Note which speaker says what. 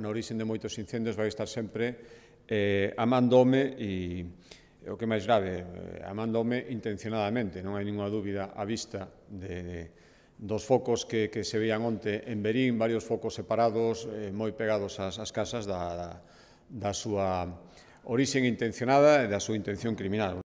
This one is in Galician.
Speaker 1: No orixen de moitos incendios vai estar sempre eh, amándome e o que máis grave, eh, amándome intencionadamente, non hai ninguna dúbida a vista de, de dos focos que, que se veían onte en Berín, varios focos separados, eh, moi pegados ás, ás casas da, da, da súa orixen intencionada e da súa intención criminal.